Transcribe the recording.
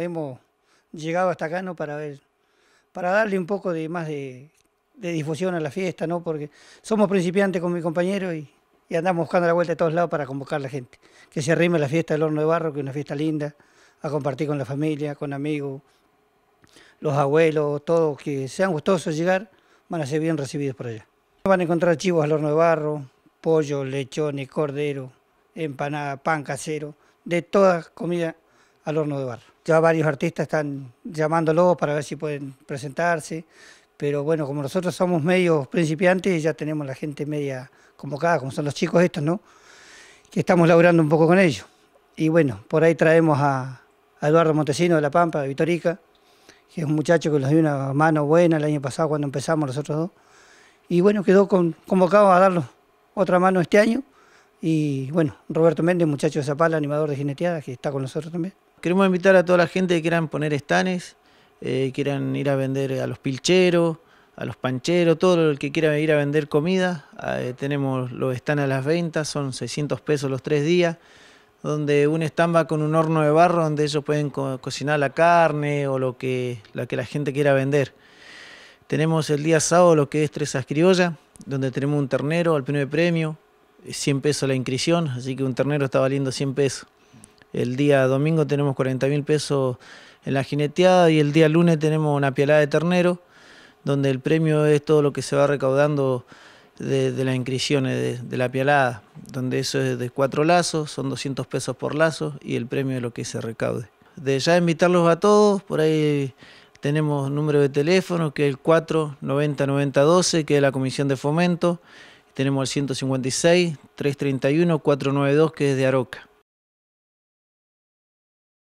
hemos llegado hasta acá, ¿no? Para ver, para darle un poco de más de, difusión a la fiesta, ¿no? Porque somos principiantes con mi compañero y, andamos buscando la vuelta de todos lados para convocar a la gente. Que se arrime la fiesta del horno de barro, que es una fiesta linda, a compartir con la familia, con amigos, los abuelos, todos, que sean gustosos de llegar, van a ser bien recibidos por allá. Van a encontrar chivos al horno de barro, pollo, lechones, cordero, empanada, pan casero, de toda comida al horno de bar. Ya varios artistas están llamándolos para ver si pueden presentarse, pero bueno, como nosotros somos medios principiantes, ya tenemos la gente media convocada, como son los chicos estos, ¿no? Que estamos laburando un poco con ellos. Y bueno, por ahí traemos a, Eduardo Montesino de La Pampa, de Vitorica, que es un muchacho que nos dio una mano buena el año pasado cuando empezamos nosotros dos. Y bueno, quedó convocado a darnos otra mano este año. Y bueno, Roberto Méndez, muchacho de Zapala, animador de Gineteada, que está con nosotros también. Queremos invitar a toda la gente que quieran poner estanes, eh, quieran ir a vender a los pilcheros, a los pancheros, todo el que quiera ir a vender comida. Eh, tenemos los estanes a las ventas, son 600 pesos los tres días, donde un stand va con un horno de barro donde ellos pueden cocinar la carne o lo que, la que la gente quiera vender. Tenemos el día sábado lo que es Tresas Criolla, donde tenemos un ternero al primer premio, 100 pesos la inscripción, así que un ternero está valiendo 100 pesos. El día domingo tenemos 40 mil pesos en la jineteada y el día lunes tenemos una pialada de ternero, donde el premio es todo lo que se va recaudando de, las inscripciones de, la pialada, donde eso es de cuatro lazos, son 200 pesos por lazo y el premio es lo que se recaude. De ya invitarlos a todos, por ahí tenemos número de teléfono que es el 4909012, que es la Comisión de Fomento, tenemos el 156 331 492 que es de Aroca.